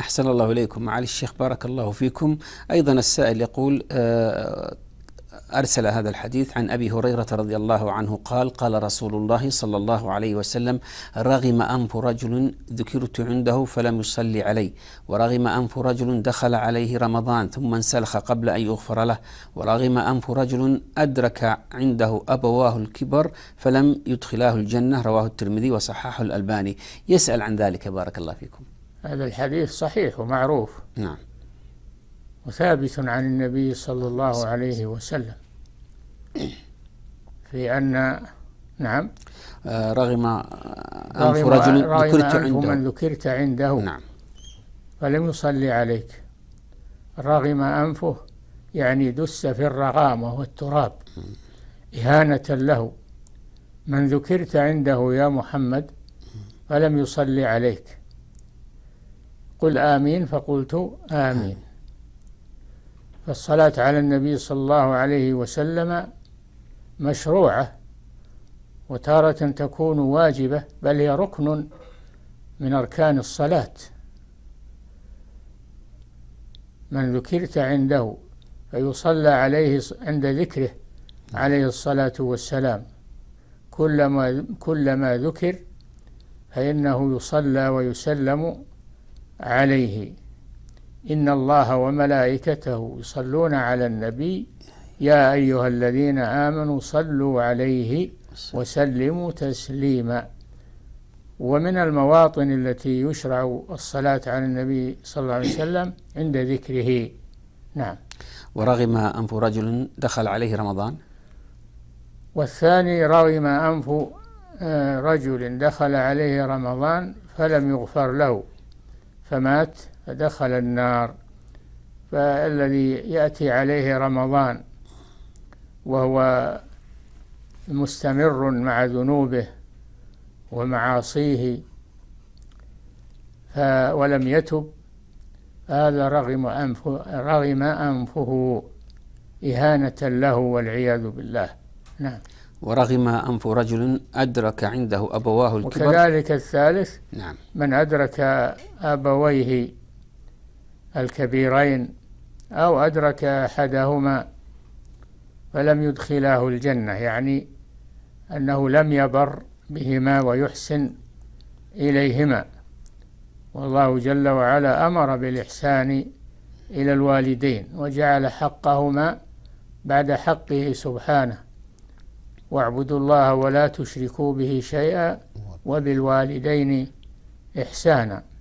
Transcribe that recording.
أحسن الله إليكم معالي الشيخ بارك الله فيكم أيضا السائل يقول آه، أرسل هذا الحديث عن أبي هريرة رضي الله عنه قال قال رسول الله صلى الله عليه وسلم رغم أنف رجل ذكرت عنده فلم يصلي علي ورغم أنف رجل دخل عليه رمضان ثم انسلخ قبل أن يغفر له ورغم أنف رجل أدرك عنده أبواه الكبر فلم يدخلاه الجنة رواه الترمذي وصححه الألباني يسأل عن ذلك بارك الله فيكم هذا الحديث صحيح ومعروف نعم وثابت عن النبي صلى الله عليه وسلم في أن نعم آه، رغم أنف رجل ذكرت عنده من ذكرت عنده نعم فلم يصلي عليك رغم أنفه يعني دس في الرغامة والتراب إهانة له من ذكرت عنده يا محمد فلم يصلي عليك قل آمين فقلت آمين فالصلاة على النبي صلى الله عليه وسلم مشروعة وتارة تكون واجبة بل هي ركن من أركان الصلاة من ذكرت عنده فيصلى عليه عند ذكره عليه الصلاة والسلام كلما كلما ذكر فإنه يصلى ويسلم عليه إن الله وملائكته يصلون على النبي يا أيها الذين آمنوا صلوا عليه وسلموا تسليما ومن المواطن التي يشرع الصلاة على النبي صلى الله عليه وسلم عند ذكره نعم ورغم أنف رجل دخل عليه رمضان والثاني رغم أنف آه، رجل دخل عليه رمضان فلم يغفر له فمات فدخل النار فالذي يأتي عليه رمضان وهو مستمر مع ذنوبه ومعاصيه ولم يتب هذا رغم أنفه, رغم أنفه إهانة له والعياذ بالله نعم ورغم أنف رجل أدرك عنده أبواه الكبر وكذلك الثالث نعم من أدرك أبويه الكبيرين أو أدرك أحدهما فلم يدخلاه الجنة يعني أنه لم يبر بهما ويحسن إليهما والله جل وعلا أمر بالإحسان إلى الوالدين وجعل حقهما بعد حقه سبحانه واعبدوا الله ولا تشركوا به شيئا وبالوالدين إحسانا